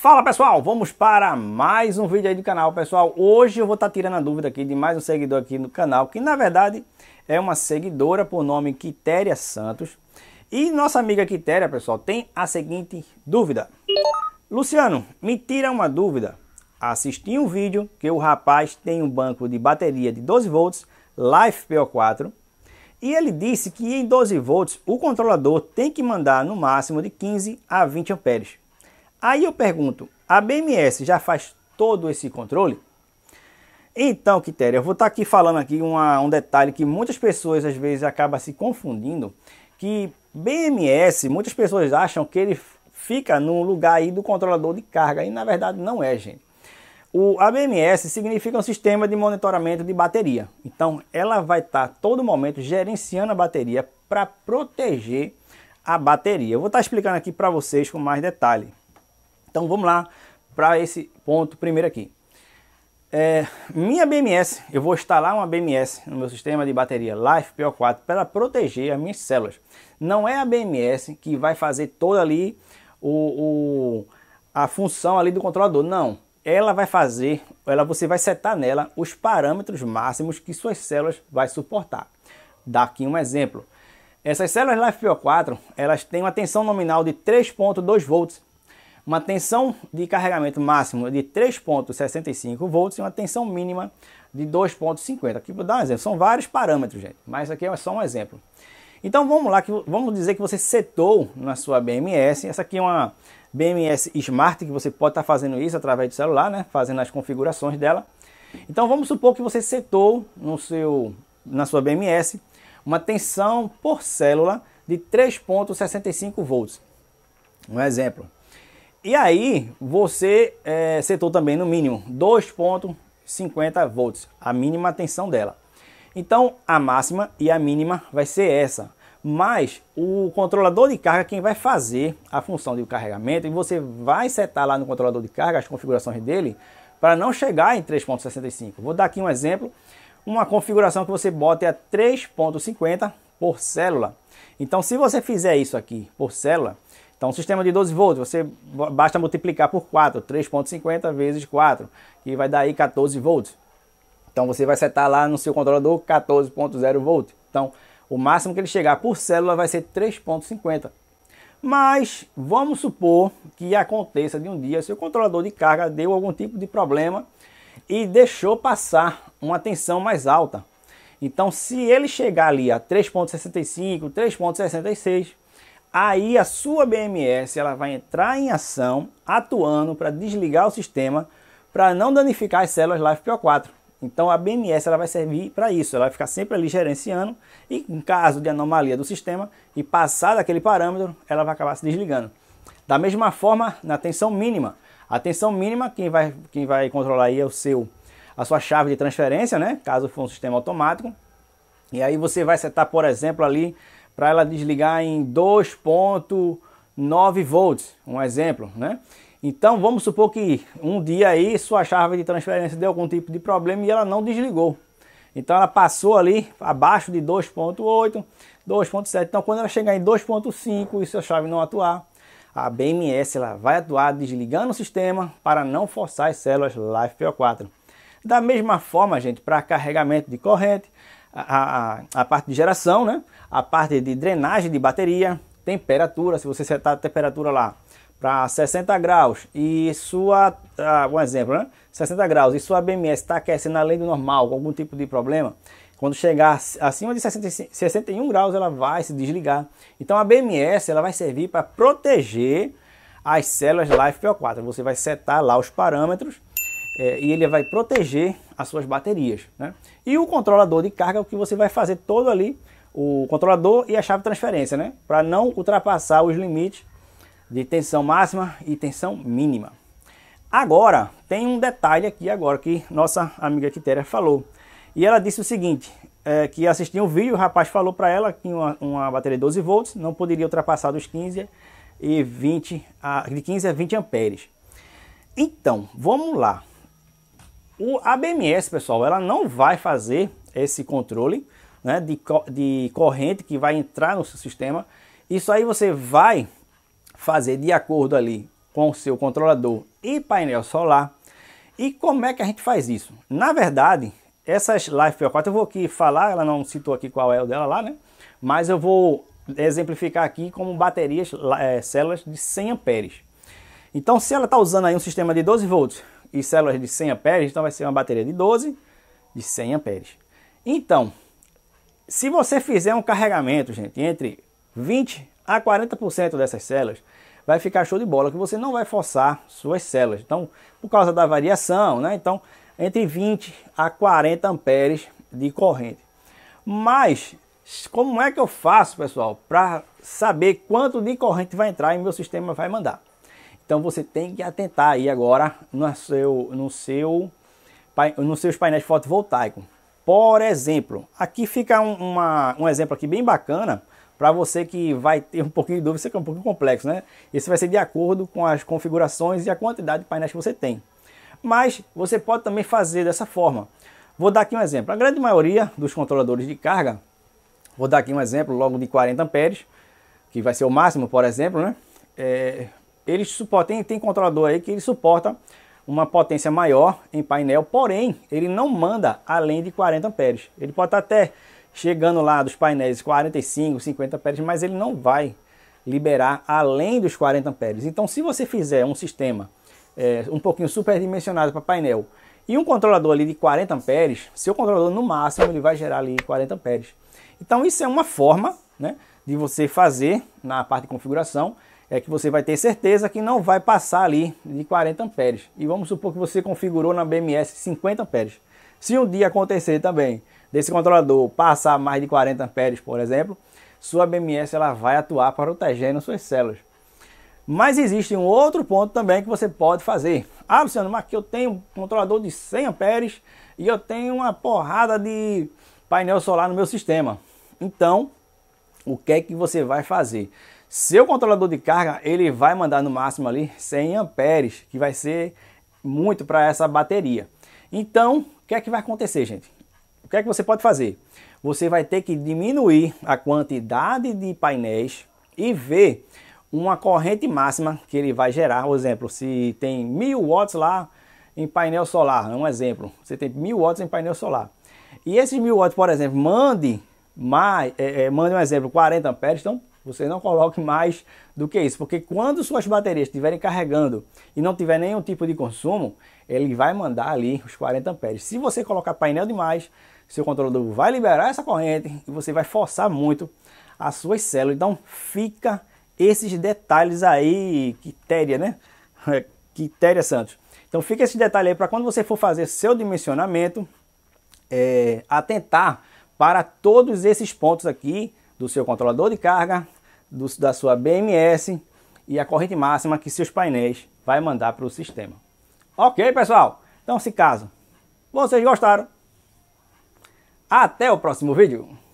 Fala pessoal, vamos para mais um vídeo aí do canal. Pessoal, hoje eu vou estar tá tirando a dúvida aqui de mais um seguidor aqui no canal, que na verdade é uma seguidora por nome Quitéria Santos. E nossa amiga Quitéria, pessoal, tem a seguinte dúvida. Luciano, me tira uma dúvida. Assisti um vídeo que o rapaz tem um banco de bateria de 12 volts, Life PO4, e ele disse que em 12 volts o controlador tem que mandar no máximo de 15 a 20 amperes. Aí eu pergunto, a BMS já faz todo esse controle? Então, Quitéria, eu vou estar tá aqui falando aqui uma, um detalhe que muitas pessoas às vezes acabam se confundindo, que BMS, muitas pessoas acham que ele fica no lugar aí do controlador de carga, e na verdade não é, gente. O ABMS significa um sistema de monitoramento de bateria. Então, ela vai estar tá, todo momento gerenciando a bateria para proteger a bateria. Eu vou estar tá explicando aqui para vocês com mais detalhe. Então vamos lá para esse ponto primeiro aqui. É, minha BMS, eu vou instalar uma BMS no meu sistema de bateria Life PO4 para proteger as minhas células. Não é a BMS que vai fazer toda ali o, o, a função ali do controlador, não. Ela vai fazer, ela você vai setar nela os parâmetros máximos que suas células vai suportar. Dá aqui um exemplo. Essas células Life PO4, elas têm uma tensão nominal de 3.2 volts uma tensão de carregamento máximo de 3.65 volts e uma tensão mínima de 2.50. Aqui vou dar um exemplo, são vários parâmetros, gente, mas aqui é só um exemplo. Então vamos lá, que vamos dizer que você setou na sua BMS, essa aqui é uma BMS Smart, que você pode estar tá fazendo isso através do celular, né, fazendo as configurações dela. Então vamos supor que você setou no seu, na sua BMS uma tensão por célula de 3.65 volts. Um exemplo. E aí você é, setou também no mínimo 2.50 volts, a mínima tensão dela. Então a máxima e a mínima vai ser essa. Mas o controlador de carga quem vai fazer a função de carregamento e você vai setar lá no controlador de carga as configurações dele para não chegar em 3.65. Vou dar aqui um exemplo, uma configuração que você bote a 3.50 por célula. Então se você fizer isso aqui por célula, então, um sistema de 12 volts, você basta multiplicar por 4, 3.50 vezes 4, que vai dar aí 14 volts. Então, você vai setar lá no seu controlador 14.0 volts. Então, o máximo que ele chegar por célula vai ser 3.50. Mas vamos supor que aconteça de um dia seu controlador de carga deu algum tipo de problema e deixou passar uma tensão mais alta. Então, se ele chegar ali a 3.65, 3.66, aí a sua BMS ela vai entrar em ação, atuando para desligar o sistema, para não danificar as células LiFePO4. Então a BMS ela vai servir para isso, ela vai ficar sempre ali gerenciando e em caso de anomalia do sistema e passar daquele parâmetro, ela vai acabar se desligando. Da mesma forma, na tensão mínima, a tensão mínima quem vai, quem vai controlar aí é o seu a sua chave de transferência, né? Caso for um sistema automático. E aí você vai setar, por exemplo, ali para ela desligar em 2.9 volts, um exemplo, né? Então vamos supor que um dia aí sua chave de transferência deu algum tipo de problema e ela não desligou. Então ela passou ali abaixo de 2.8, 2.7. Então quando ela chegar em 2.5 e sua chave não atuar, a BMS ela vai atuar desligando o sistema para não forçar as células LiFePO4. Da mesma forma, gente, para carregamento de corrente, a, a, a parte de geração, né? a parte de drenagem de bateria, temperatura, se você setar a temperatura lá para 60 graus e sua, ah, um exemplo, né? 60 graus e sua BMS está aquecendo além do normal, com algum tipo de problema, quando chegar acima de 60, 61 graus ela vai se desligar. Então a BMS ela vai servir para proteger as células Life LifePO4. Você vai setar lá os parâmetros é, e ele vai proteger as suas baterias. Né? E o controlador de carga, é o que você vai fazer todo ali, o controlador e a chave de transferência, né? para não ultrapassar os limites de tensão máxima e tensão mínima. Agora, tem um detalhe aqui agora que nossa amiga Quitéria falou. E ela disse o seguinte, é, que assistiu um vídeo, o rapaz falou para ela que uma, uma, bateria de 12 volts não poderia ultrapassar dos 15 e 20 a, de 15 a 20 amperes. Então, vamos lá. O, ABMS, pessoal, ela não vai fazer esse controle né, de, de corrente que vai entrar no seu sistema. Isso aí você vai fazer de acordo ali com o seu controlador e painel solar. E como é que a gente faz isso? Na verdade, essas Life PO4 eu vou aqui falar, ela não citou aqui qual é o dela lá, né? Mas eu vou exemplificar aqui como baterias, é, células de 100 amperes. Então, se ela está usando aí um sistema de 12 volts e células de 100 amperes, então vai ser uma bateria de 12 de 100 amperes. Então, se você fizer um carregamento, gente, entre 20 a 40% dessas células, vai ficar show de bola, que você não vai forçar suas células. Então, por causa da variação, né? Então, entre 20 a 40 amperes de corrente. Mas como é que eu faço, pessoal, para saber quanto de corrente vai entrar e meu sistema vai mandar? Então você tem que atentar aí agora no seu, no seu, nos seus painéis fotovoltaicos. Por exemplo, aqui fica um, uma, um exemplo aqui bem bacana para você que vai ter um pouquinho de dúvida, isso aqui é um pouco complexo, né? Isso vai ser de acordo com as configurações e a quantidade de painéis que você tem. Mas você pode também fazer dessa forma. Vou dar aqui um exemplo. A grande maioria dos controladores de carga, vou dar aqui um exemplo logo de 40 amperes, que vai ser o máximo, por exemplo, né? É, ele suporta tem, tem controlador aí que ele suporta uma potência maior em painel, porém ele não manda além de 40 amperes. Ele pode estar até chegando lá dos painéis 45, 50 amperes, mas ele não vai liberar além dos 40 amperes. Então, se você fizer um sistema é, um pouquinho superdimensionado para painel e um controlador ali de 40 amperes, seu controlador no máximo ele vai gerar ali 40 amperes. Então, isso é uma forma, né, de você fazer na parte de configuração é que você vai ter certeza que não vai passar ali de 40 amperes. E vamos supor que você configurou na BMS 50 amperes. Se um dia acontecer também desse controlador passar mais de 40 amperes, por exemplo, sua BMS ela vai atuar protegendo suas células. Mas existe um outro ponto também que você pode fazer. Ah, Luciano, mas que eu tenho um controlador de 100 amperes e eu tenho uma porrada de painel solar no meu sistema. Então, o que é que você vai fazer? Seu controlador de carga, ele vai mandar no máximo ali 100 amperes, que vai ser muito para essa bateria. Então, o que é que vai acontecer, gente? O que é que você pode fazer? Você vai ter que diminuir a quantidade de painéis e ver uma corrente máxima que ele vai gerar. Por exemplo, se tem mil watts lá em painel solar, é um exemplo. Você tem mil watts em painel solar. E esses mil watts, por exemplo, mande mais, é, é, mande um exemplo, 40 amperes, então você não coloque mais do que isso, porque quando suas baterias estiverem carregando e não tiver nenhum tipo de consumo, ele vai mandar ali os 40 amperes. Se você colocar painel demais, seu controlador vai liberar essa corrente e você vai forçar muito as suas células. Então fica esses detalhes aí, Quitéria, né? Quitéria Santos. Então fica esse detalhe aí para quando você for fazer seu dimensionamento, é, atentar para todos esses pontos aqui do seu controlador de carga, do, da sua BMS e a corrente máxima que seus painéis vai mandar para o sistema. Ok, pessoal? Então, se caso vocês gostaram, até o próximo vídeo!